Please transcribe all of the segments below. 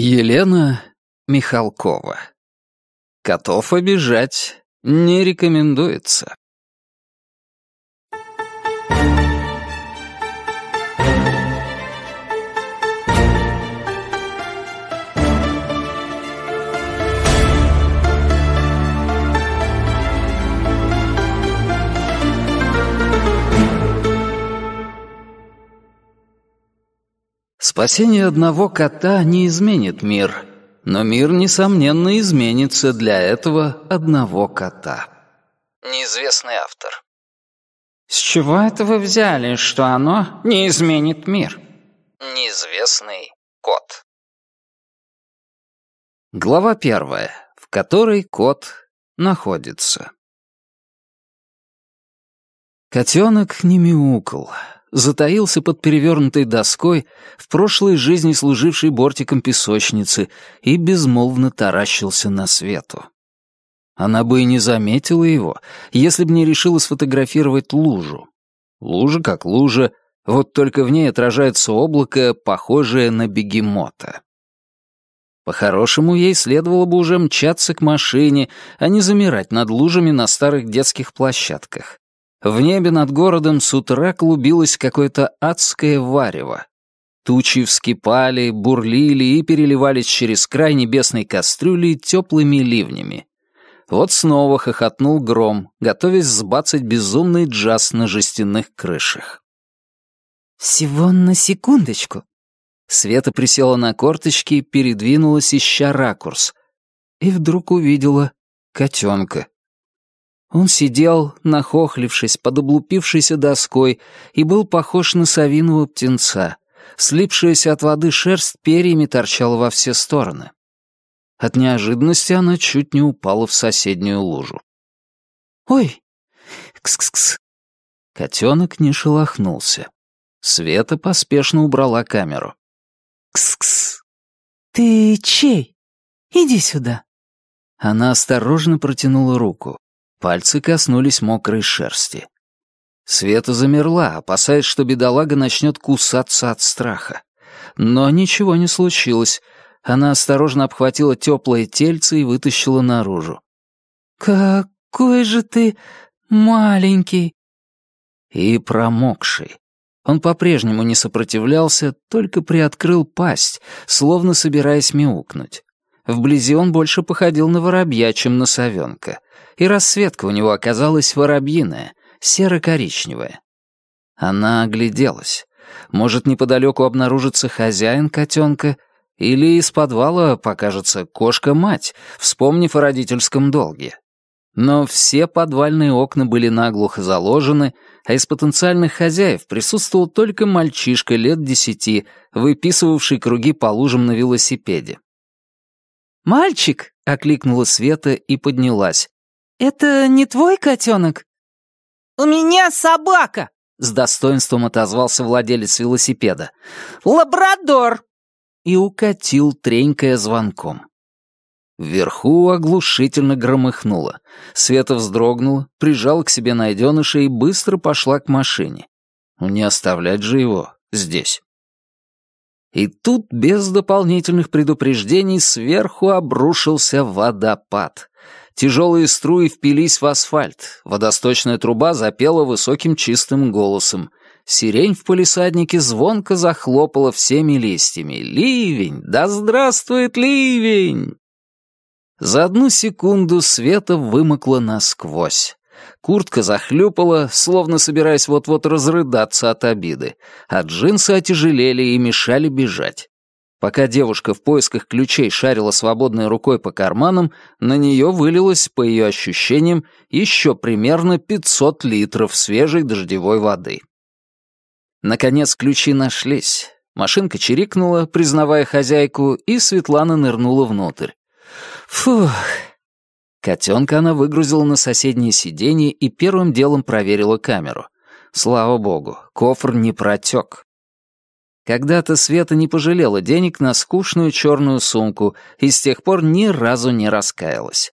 Елена Михалкова. Котов обижать не рекомендуется. Спасение одного кота не изменит мир, но мир, несомненно, изменится для этого одного кота. Неизвестный автор. С чего это вы взяли, что оно не изменит мир? Неизвестный кот. Глава первая, в которой кот находится. Котенок не мяукал затаился под перевернутой доской, в прошлой жизни служившей бортиком песочницы, и безмолвно таращился на свету. Она бы и не заметила его, если бы не решила сфотографировать лужу. Лужа как лужа, вот только в ней отражается облако, похожее на бегемота. По-хорошему, ей следовало бы уже мчаться к машине, а не замирать над лужами на старых детских площадках. В небе над городом с утра клубилось какое-то адское варево. Тучи вскипали, бурлили и переливались через край небесной кастрюли теплыми ливнями. Вот снова хохотнул гром, готовясь сбацать безумный джаз на жестяных крышах. «Всего на секундочку!» Света присела на корточки, передвинулась, ища ракурс. И вдруг увидела котенка. Он сидел, нахохлившись под облупившейся доской, и был похож на совиного птенца. Слипшаяся от воды шерсть перьями торчала во все стороны. От неожиданности она чуть не упала в соседнюю лужу. «Ой! Кс-кс-кс!» Котенок не шелохнулся. Света поспешно убрала камеру. «Кс-кс! Ты чей? Иди сюда!» Она осторожно протянула руку. Пальцы коснулись мокрой шерсти. Света замерла, опасаясь, что бедолага начнет кусаться от страха. Но ничего не случилось. Она осторожно обхватила теплое тельце и вытащила наружу. «Какой же ты маленький!» И промокший. Он по-прежнему не сопротивлялся, только приоткрыл пасть, словно собираясь мяукнуть. Вблизи он больше походил на воробья, чем на совенка и расцветка у него оказалась воробьиная, серо-коричневая. Она огляделась. Может, неподалеку обнаружится хозяин котенка, или из подвала покажется кошка-мать, вспомнив о родительском долге. Но все подвальные окна были наглухо заложены, а из потенциальных хозяев присутствовал только мальчишка лет десяти, выписывавший круги по лужам на велосипеде. «Мальчик!» — окликнула Света и поднялась. «Это не твой котенок?» «У меня собака!» — с достоинством отозвался владелец велосипеда. «Лабрадор!» И укатил, тренькая звонком. Вверху оглушительно громыхнуло. Света вздрогнула, прижала к себе найденыша и быстро пошла к машине. Не оставлять же его здесь. И тут без дополнительных предупреждений сверху обрушился водопад. Тяжелые струи впились в асфальт. Водосточная труба запела высоким чистым голосом. Сирень в полисаднике звонко захлопала всеми листьями. «Ливень! Да здравствует ливень!» За одну секунду света вымокло насквозь. Куртка захлюпала, словно собираясь вот-вот разрыдаться от обиды, а джинсы отяжелели и мешали бежать. Пока девушка в поисках ключей шарила свободной рукой по карманам, на нее вылилось, по ее ощущениям, еще примерно 500 литров свежей дождевой воды. Наконец ключи нашлись. Машинка чирикнула, признавая хозяйку, и Светлана нырнула внутрь. Фух. Котенка она выгрузила на соседнее сиденье и первым делом проверила камеру. Слава богу, кофр не протек. Когда-то Света не пожалела денег на скучную черную сумку и с тех пор ни разу не раскаялась.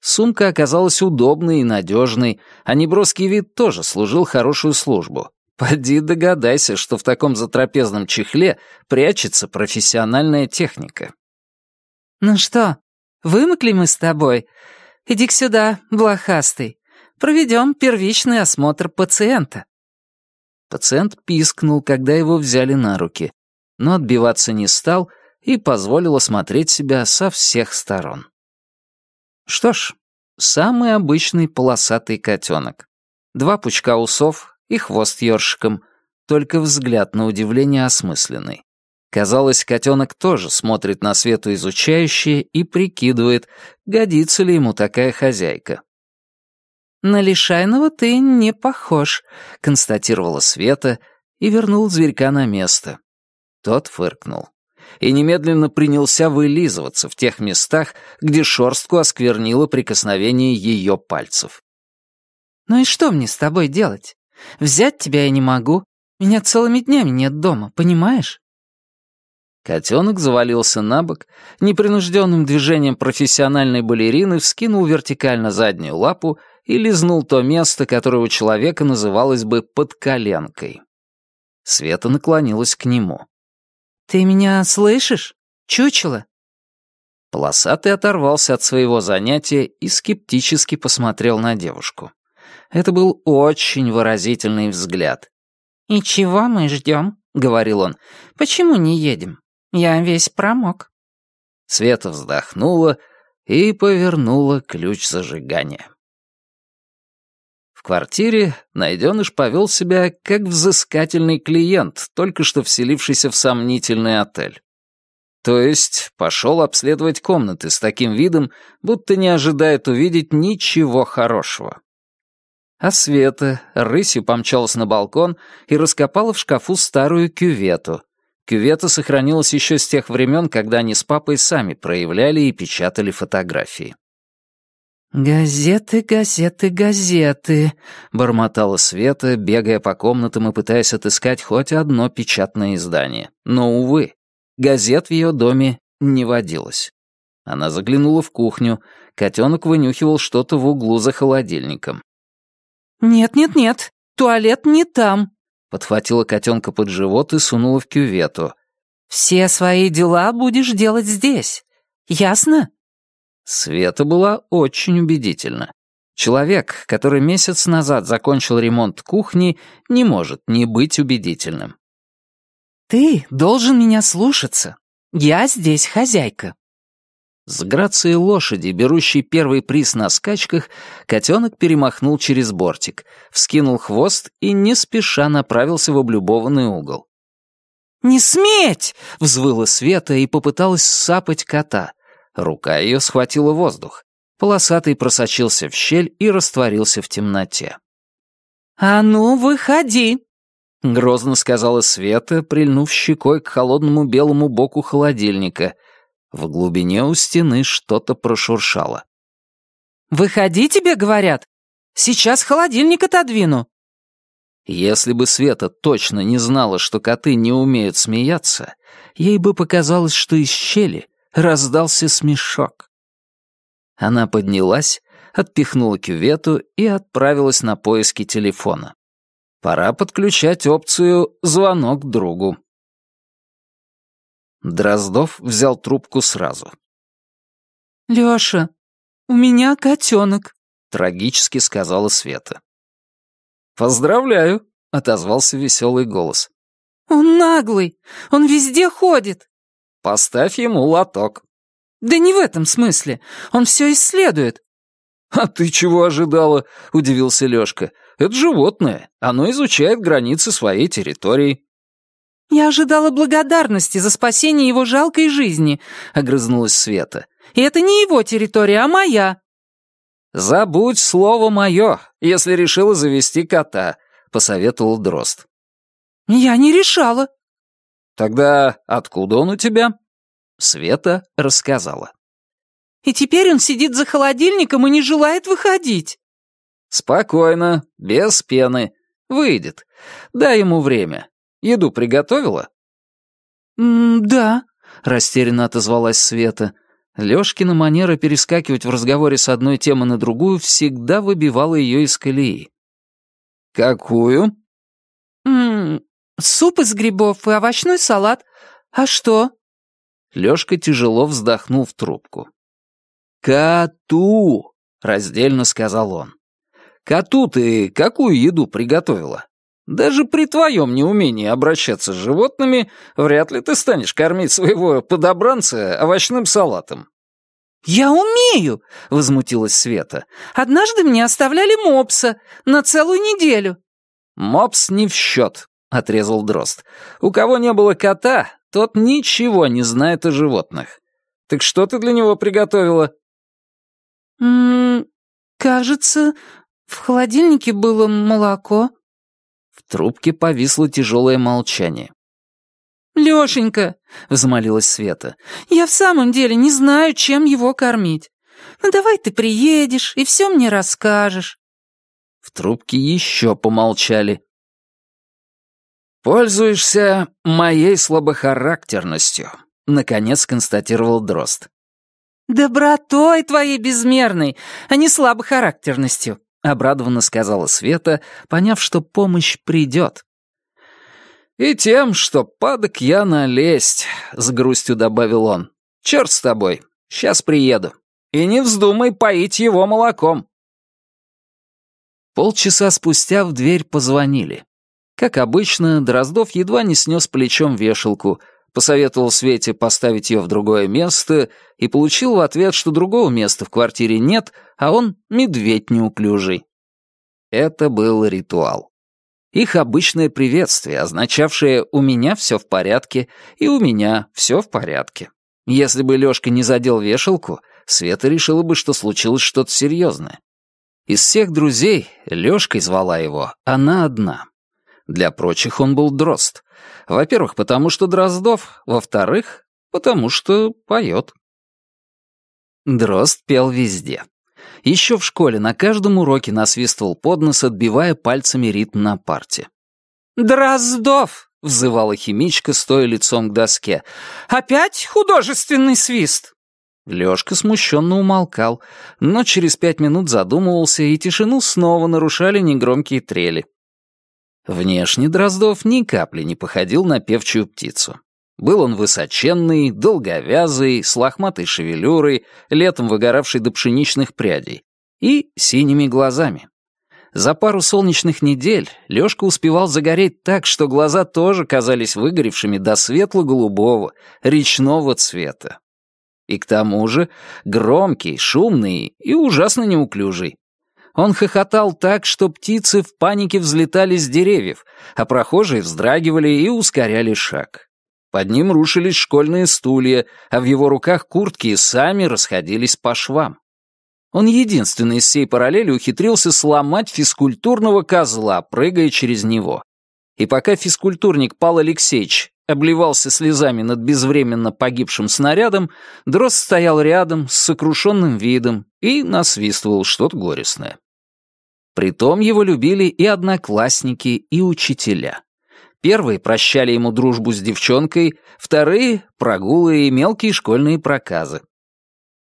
Сумка оказалась удобной и надежной, а неброский вид тоже служил хорошую службу. Поди догадайся, что в таком затрапезном чехле прячется профессиональная техника. «Ну что, вымокли мы с тобой? Иди-ка сюда, блохастый. Проведем первичный осмотр пациента». Пациент пискнул, когда его взяли на руки, но отбиваться не стал и позволил осмотреть себя со всех сторон. Что ж, самый обычный полосатый котенок. Два пучка усов и хвост ёршиком, только взгляд на удивление осмысленный. Казалось, котенок тоже смотрит на свету изучающе и прикидывает, годится ли ему такая хозяйка. «На лишайного ты не похож», — констатировала Света и вернул зверька на место. Тот фыркнул и немедленно принялся вылизываться в тех местах, где шорстку осквернило прикосновение ее пальцев. «Ну и что мне с тобой делать? Взять тебя я не могу. Меня целыми днями нет дома, понимаешь?» Котенок завалился на бок, непринужденным движением профессиональной балерины вскинул вертикально заднюю лапу и лизнул то место, которое у человека называлось бы под коленкой. Света наклонилась к нему. «Ты меня слышишь? Чучело?» Полосатый оторвался от своего занятия и скептически посмотрел на девушку. Это был очень выразительный взгляд. «И чего мы ждем?» — говорил он. «Почему не едем? Я весь промок». Света вздохнула и повернула ключ зажигания квартире найденыш повел себя как взыскательный клиент, только что вселившийся в сомнительный отель. То есть пошел обследовать комнаты с таким видом, будто не ожидает увидеть ничего хорошего. А Света рысью помчалась на балкон и раскопала в шкафу старую кювету. Кювета сохранилась еще с тех времен, когда они с папой сами проявляли и печатали фотографии. «Газеты, газеты, газеты», — бормотала Света, бегая по комнатам и пытаясь отыскать хоть одно печатное издание. Но, увы, газет в ее доме не водилось. Она заглянула в кухню. Котенок вынюхивал что-то в углу за холодильником. «Нет-нет-нет, туалет не там», — подхватила котенка под живот и сунула в кювету. «Все свои дела будешь делать здесь. Ясно?» Света была очень убедительна. Человек, который месяц назад закончил ремонт кухни, не может не быть убедительным. «Ты должен меня слушаться. Я здесь хозяйка». С грацией лошади, берущей первый приз на скачках, котенок перемахнул через бортик, вскинул хвост и не спеша направился в облюбованный угол. «Не сметь!» — взвыла Света и попыталась сапать кота. Рука ее схватила воздух. Полосатый просочился в щель и растворился в темноте. «А ну, выходи!» — грозно сказала Света, прильнув щекой к холодному белому боку холодильника. В глубине у стены что-то прошуршало. «Выходи, тебе говорят! Сейчас холодильник отодвину!» Если бы Света точно не знала, что коты не умеют смеяться, ей бы показалось, что из щели раздался смешок. Она поднялась, отпихнула кювету и отправилась на поиски телефона. Пора подключать опцию «Звонок другу». Дроздов взял трубку сразу. «Лёша, у меня котёнок», — трагически сказала Света. «Поздравляю», — отозвался веселый голос. «Он наглый, он везде ходит», Поставь ему лоток». «Да не в этом смысле. Он все исследует». «А ты чего ожидала?» — удивился Лёшка. «Это животное. Оно изучает границы своей территории». «Я ожидала благодарности за спасение его жалкой жизни», — огрызнулась Света. «И это не его территория, а моя». «Забудь слово мое, если решила завести кота», — посоветовал Дрозд. «Я не решала», «Тогда откуда он у тебя?» Света рассказала. «И теперь он сидит за холодильником и не желает выходить». «Спокойно, без пены. Выйдет. Дай ему время. Еду приготовила?» «Да», — растерянно отозвалась Света. Лёшкина манера перескакивать в разговоре с одной темы на другую всегда выбивала её из колеи. «Какую?» «М Суп из грибов и овощной салат. А что?» Лёшка тяжело вздохнул в трубку. Кату, раздельно сказал он. Кату ты какую еду приготовила? Даже при твоем неумении обращаться с животными вряд ли ты станешь кормить своего подобранца овощным салатом». «Я умею!» — возмутилась Света. «Однажды мне оставляли мопса на целую неделю». «Мопс не в счет», — отрезал Дрозд. «У кого не было кота, тот ничего не знает о животных. Так что ты для него приготовила?» «М-м, кажется, в холодильнике было молоко». В трубке повисло тяжелое молчание. «Лёшенька», — взмолилась Света, — «я в самом деле не знаю, чем его кормить. Ну давай ты приедешь и все мне расскажешь». В трубке еще помолчали. «Пользуешься моей слабохарактерностью», — наконец констатировал Дрозд. «Добротой твоей безмерной, а не слабохарактерностью», — обрадованно сказала Света, поняв, что помощь придет. «И тем, что падок я налезть», — с грустью добавил он. «Черт с тобой, сейчас приеду. И не вздумай поить его молоком». Полчаса спустя в дверь позвонили. Как обычно, Дроздов едва не снес плечом вешалку, посоветовал Свете поставить ее в другое место и получил в ответ, что другого места в квартире нет, а он медведь неуклюжий. Это был ритуал. Их обычное приветствие, означавшее «у меня все в порядке» и «у меня все в порядке». Если бы Лёшка не задел вешалку, Света решила бы, что случилось что-то серьезное. Из всех друзей Лёшкой звала его она одна — для прочих он был дрозд. Во-первых, потому что Дроздов. Во-вторых, потому что поет. Дрозд пел везде. Еще в школе на каждом уроке насвистывал под нос, отбивая пальцами ритм на парте. «Дроздов!» — взывала химичка, стоя лицом к доске. «Опять художественный свист!» Лёшка смущенно умолкал, но через пять минут задумывался, и тишину снова нарушали негромкие трели. Внешне Дроздов ни капли не походил на певчую птицу. Был он высоченный, долговязый, с лохматой шевелюрой, летом выгоравший до пшеничных прядей, и синими глазами. За пару солнечных недель Лёшка успевал загореть так, что глаза тоже казались выгоревшими до светло-голубого, речного цвета. И к тому же громкий, шумный и ужасно неуклюжий. Он хохотал так, что птицы в панике взлетали с деревьев, а прохожие вздрагивали и ускоряли шаг. Под ним рушились школьные стулья, а в его руках куртки сами расходились по швам. Он единственный из всей параллели ухитрился сломать физкультурного козла, прыгая через него. И пока физкультурник Пал Алексеевич обливался слезами над безвременно погибшим снарядом, Дрозд стоял рядом с сокрушенным видом и насвистывал что-то горестное. Притом его любили и одноклассники, и учителя. Первые прощали ему дружбу с девчонкой, вторые — прогулы и мелкие школьные проказы.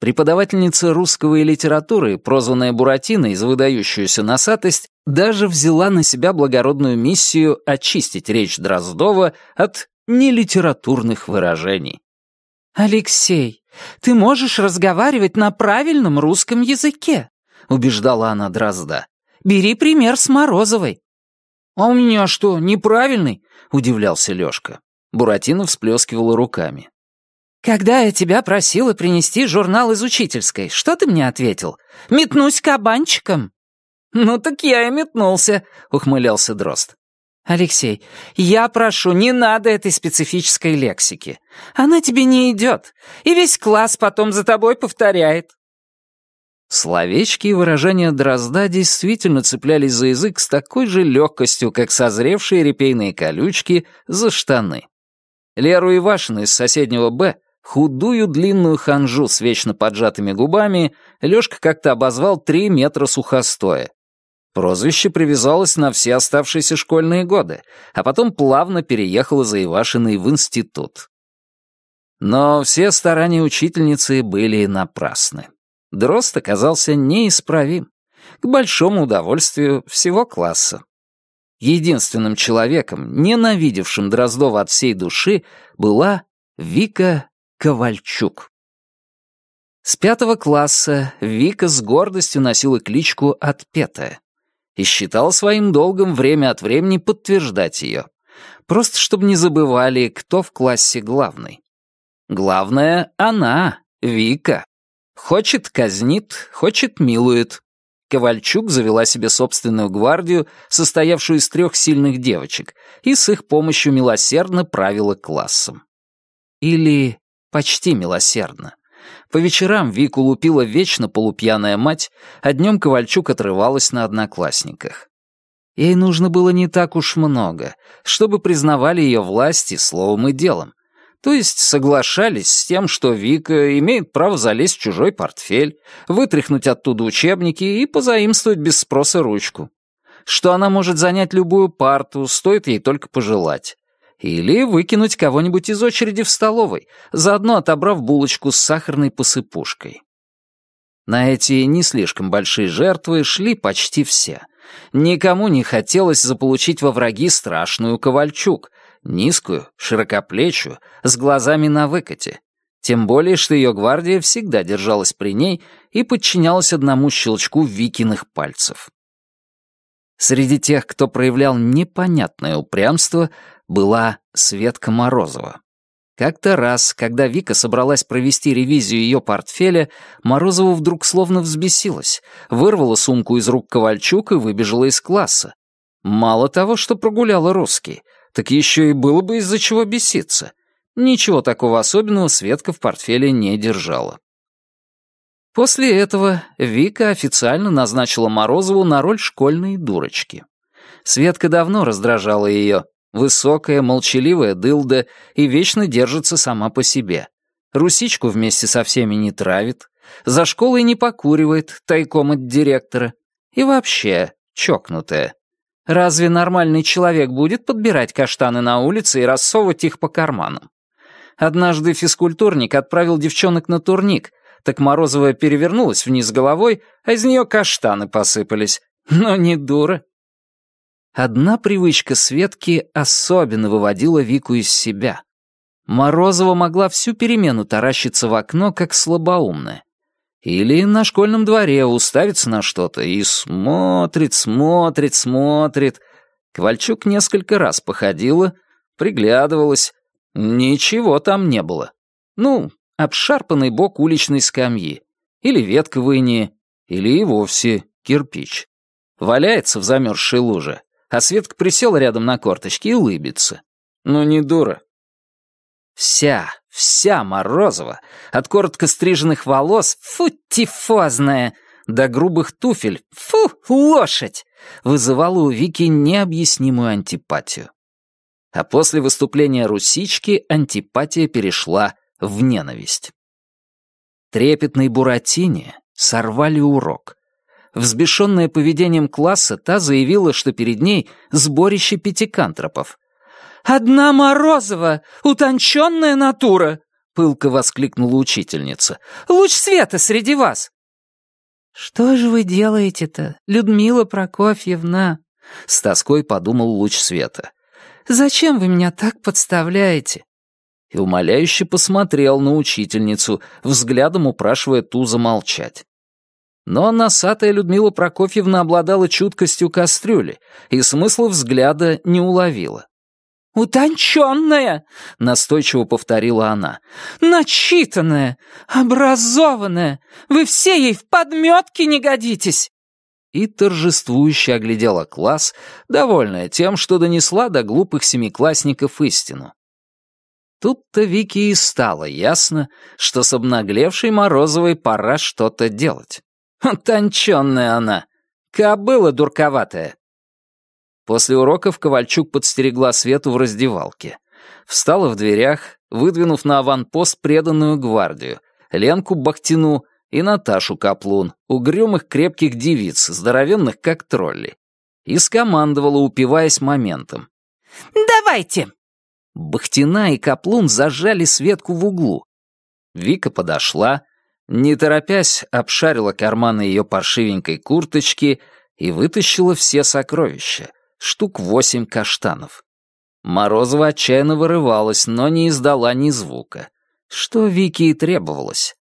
Преподавательница русского и литературы, прозванная Буратиной за выдающуюся носатость, даже взяла на себя благородную миссию очистить речь Дроздова от нелитературных выражений. «Алексей, ты можешь разговаривать на правильном русском языке», — убеждала она Дрозда. Бери пример с Морозовой». «А у меня что, неправильный?» — удивлялся Лёшка. Буратино всплескивала руками. «Когда я тебя просила принести журнал из учительской, что ты мне ответил? Метнусь кабанчиком?» «Ну так я и метнулся», — ухмылялся Дрост. «Алексей, я прошу, не надо этой специфической лексики. Она тебе не идет, и весь класс потом за тобой повторяет. Словечки и выражения дрозда действительно цеплялись за язык с такой же легкостью, как созревшие репейные колючки за штаны. Леру Ивашину из соседнего «Б», худую длинную ханжу с вечно поджатыми губами, Лёшка как-то обозвал «три метра сухостоя». Прозвище привязалось на все оставшиеся школьные годы, а потом плавно переехало за Ивашиной в институт. Но все старания учительницы были напрасны. Дрозд оказался неисправим, к большому удовольствию всего класса. Единственным человеком, ненавидевшим Дроздова от всей души, была Вика Ковальчук. С пятого класса Вика с гордостью носила кличку «Отпетая» и считала своим долгом время от времени подтверждать ее, просто чтобы не забывали, кто в классе главный. Главное — она, Вика. Хочет — казнит, хочет — милует. Ковальчук завела себе собственную гвардию, состоявшую из трех сильных девочек, и с их помощью милосердно правила классом. Или почти милосердно. По вечерам Вику лупила вечно полупьяная мать, а днем Ковальчук отрывалась на одноклассниках. Ей нужно было не так уж много, чтобы признавали ее власть и словом и делом. То есть соглашались с тем, что Вика имеет право залезть в чужой портфель, вытряхнуть оттуда учебники и позаимствовать без спроса ручку. Что она может занять любую парту, стоит ей только пожелать. Или выкинуть кого-нибудь из очереди в столовой, заодно отобрав булочку с сахарной посыпушкой. На эти не слишком большие жертвы шли почти все. Никому не хотелось заполучить во враги страшную Ковальчук, Низкую, широкоплечую, с глазами на выкате. Тем более, что ее гвардия всегда держалась при ней и подчинялась одному щелчку Викиных пальцев. Среди тех, кто проявлял непонятное упрямство, была Светка Морозова. Как-то раз, когда Вика собралась провести ревизию ее портфеля, Морозова вдруг словно взбесилась, вырвала сумку из рук Ковальчук и выбежала из класса. Мало того, что прогуляла русский, так еще и было бы из-за чего беситься. Ничего такого особенного Светка в портфеле не держала. После этого Вика официально назначила Морозову на роль школьной дурочки. Светка давно раздражала ее. Высокая, молчаливая дылда и вечно держится сама по себе. Русичку вместе со всеми не травит, за школой не покуривает, тайком от директора. И вообще чокнутая. Разве нормальный человек будет подбирать каштаны на улице и рассовывать их по карманам? Однажды физкультурник отправил девчонок на турник, так Морозова перевернулась вниз головой, а из нее каштаны посыпались. Но не дура. Одна привычка Светки особенно выводила Вику из себя. Морозова могла всю перемену таращиться в окно, как слабоумная. Или на школьном дворе уставится на что-то и смотрит, смотрит, смотрит. Ковальчук несколько раз походила, приглядывалась. Ничего там не было. Ну, обшарпанный бок уличной скамьи. Или ветка выни, или и вовсе кирпич. Валяется в замерзшей луже, а Светка присела рядом на корточки и улыбится. Ну, не дура. Вся Вся Морозова, от коротко стриженных волос футифозная до грубых туфель «фу, лошадь!» вызывала у Вики необъяснимую антипатию. А после выступления Русички антипатия перешла в ненависть. Трепетной Буратине сорвали урок. Взбешенная поведением класса, та заявила, что перед ней сборище пятикантропов. «Одна Морозова! Утонченная натура!» — пылко воскликнула учительница. «Луч света среди вас!» «Что же вы делаете-то, Людмила Прокофьевна?» — с тоской подумал луч света. «Зачем вы меня так подставляете?» И умоляюще посмотрел на учительницу, взглядом упрашивая ту замолчать. Но носатая Людмила Прокофьевна обладала чуткостью кастрюли и смысла взгляда не уловила утонченная!» — настойчиво повторила она. «Начитанная! Образованная! Вы все ей в подметки не годитесь!» И торжествующе оглядела класс, довольная тем, что донесла до глупых семиклассников истину. Тут-то Вике и стало ясно, что с обнаглевшей Морозовой пора что-то делать. Утонченная она, кобыла дурковатая. После уроков Ковальчук подстерегла Свету в раздевалке. Встала в дверях, выдвинув на аванпост преданную гвардию, Ленку Бахтину и Наташу Каплун, угрюмых крепких девиц, здоровенных как тролли. И скомандовала, упиваясь моментом. «Давайте!» Бахтина и Каплун зажали Светку в углу. Вика подошла, не торопясь, обшарила карманы ее паршивенькой курточки и вытащила все сокровища штук восемь каштанов. Морозова отчаянно вырывалась, но не издала ни звука. Что Вике и требовалось.